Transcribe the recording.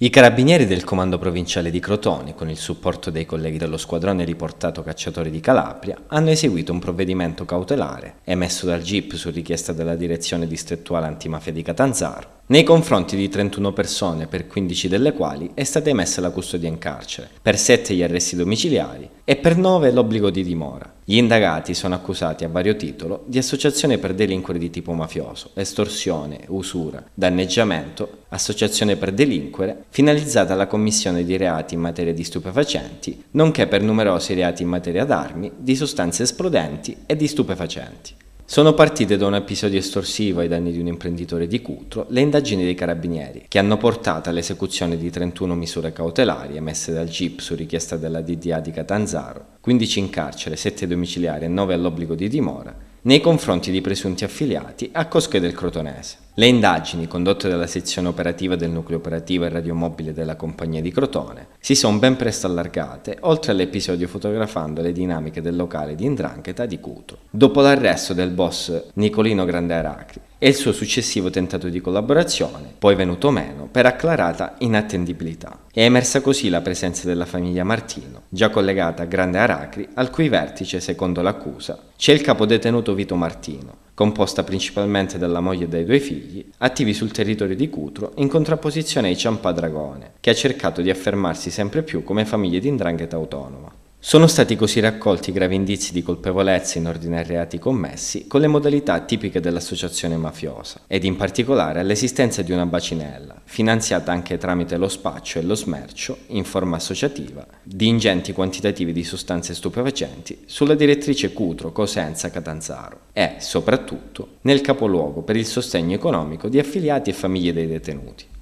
I carabinieri del comando provinciale di Crotone, con il supporto dei colleghi dello squadrone riportato cacciatori di Calabria, hanno eseguito un provvedimento cautelare, emesso dal GIP su richiesta della direzione distrettuale antimafia di Catanzaro, nei confronti di 31 persone, per 15 delle quali è stata emessa la custodia in carcere, per 7 gli arresti domiciliari e per 9 l'obbligo di dimora. Gli indagati sono accusati a vario titolo di associazione per delinquere di tipo mafioso, estorsione, usura, danneggiamento, associazione per delinquere, finalizzata alla commissione di reati in materia di stupefacenti, nonché per numerosi reati in materia d'armi, di sostanze esplodenti e di stupefacenti. Sono partite da un episodio estorsivo ai danni di un imprenditore di Cutro le indagini dei carabinieri, che hanno portato all'esecuzione di 31 misure cautelari emesse dal GIP su richiesta della DDA di Catanzaro, 15 in carcere, 7 domiciliari e 9 all'obbligo di dimora, nei confronti di presunti affiliati a Cosche del Crotonese. Le indagini condotte dalla sezione operativa del nucleo operativo e radiomobile della compagnia di Crotone si sono ben presto allargate, oltre all'episodio fotografando le dinamiche del locale di Indrangheta di Cuto. Dopo l'arresto del boss Nicolino Grande Aracri, e il suo successivo tentato di collaborazione, poi venuto meno, per acclarata inattendibilità. È emersa così la presenza della famiglia Martino, già collegata a Grande Aracri, al cui vertice, secondo l'accusa, c'è il capodetenuto Vito Martino, composta principalmente dalla moglie e dai due figli, attivi sul territorio di Cutro in contrapposizione ai Ciampadragone, che ha cercato di affermarsi sempre più come famiglia di indrangheta autonoma. Sono stati così raccolti gravi indizi di colpevolezza in ordine ai reati commessi con le modalità tipiche dell'associazione mafiosa ed in particolare all'esistenza di una bacinella, finanziata anche tramite lo spaccio e lo smercio, in forma associativa, di ingenti quantitativi di sostanze stupefacenti sulla direttrice Cutro Cosenza Catanzaro e, soprattutto, nel capoluogo per il sostegno economico di affiliati e famiglie dei detenuti.